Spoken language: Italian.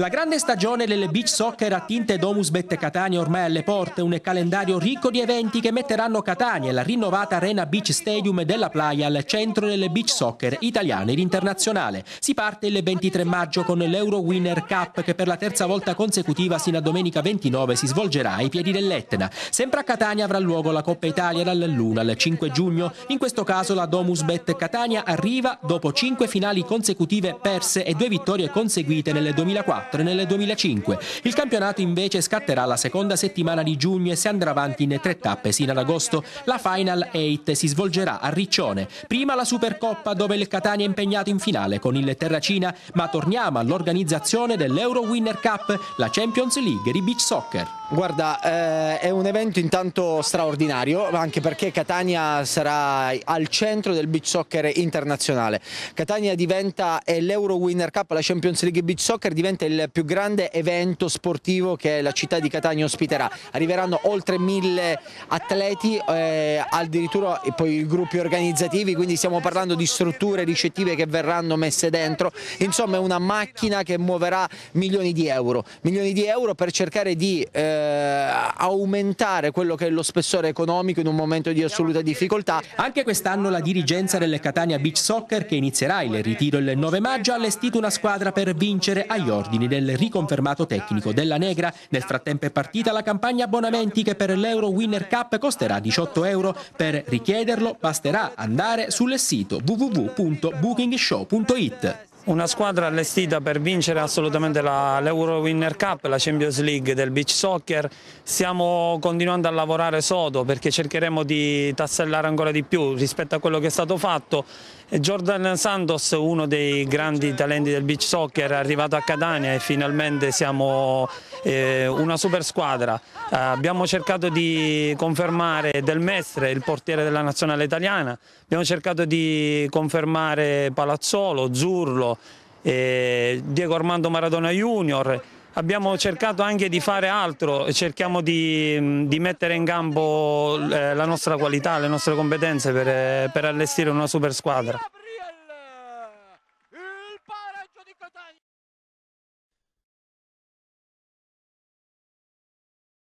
La grande stagione delle beach soccer a tinte Domus Bette Catania ormai alle porte, un calendario ricco di eventi che metteranno Catania e la rinnovata Arena Beach Stadium della Playa al centro delle beach soccer italiane ed internazionale. Si parte il 23 maggio con l'Euro Winner Cup che per la terza volta consecutiva sino a domenica 29 si svolgerà ai piedi dell'Etna. Sempre a Catania avrà luogo la Coppa Italia dall'1 al 5 giugno, in questo caso la Domus Bet Catania arriva dopo 5 finali consecutive perse e 2 vittorie conseguite eseguite nel 2004 e nel 2005. Il campionato invece scatterà la seconda settimana di giugno e si andrà avanti in tre tappe sino ad agosto. La Final 8 si svolgerà a Riccione, prima la Supercoppa dove il Catania è impegnato in finale con il Terracina, ma torniamo all'organizzazione dell'Euro Winner Cup, la Champions League di beach soccer. Guarda, eh, è un evento intanto straordinario, anche perché Catania sarà al centro del beach soccer internazionale. Catania diventa l'Euro Winner Cup, la Champions League Beach Soccer diventa il più grande evento sportivo che la città di Catania ospiterà. Arriveranno oltre mille atleti, eh, addirittura poi gruppi organizzativi, quindi stiamo parlando di strutture ricettive che verranno messe dentro. Insomma, è una macchina che muoverà milioni di euro, milioni di euro per cercare di eh, eh, aumentare quello che è lo spessore economico in un momento di assoluta difficoltà. Anche quest'anno la dirigenza del Catania Beach Soccer, che inizierà il ritiro il 9 maggio, ha allestito una squadra per vincere agli ordini del riconfermato tecnico della Negra. Nel frattempo è partita la campagna abbonamenti che per l'Euro Winner Cup costerà 18 euro. Per richiederlo basterà andare sul sito www.bookingshow.it. Una squadra allestita per vincere assolutamente l'Euro Winner Cup, la Champions League del beach soccer. Stiamo continuando a lavorare sodo perché cercheremo di tassellare ancora di più rispetto a quello che è stato fatto. Jordan Santos, uno dei grandi talenti del beach soccer, è arrivato a Catania e finalmente siamo eh, una super squadra. Eh, abbiamo cercato di confermare Del Mestre, il portiere della nazionale italiana, abbiamo cercato di confermare Palazzolo, Zurlo, eh, Diego Armando Maradona Junior. Abbiamo cercato anche di fare altro, cerchiamo di, di mettere in campo eh, la nostra qualità, le nostre competenze per, eh, per allestire una super squadra.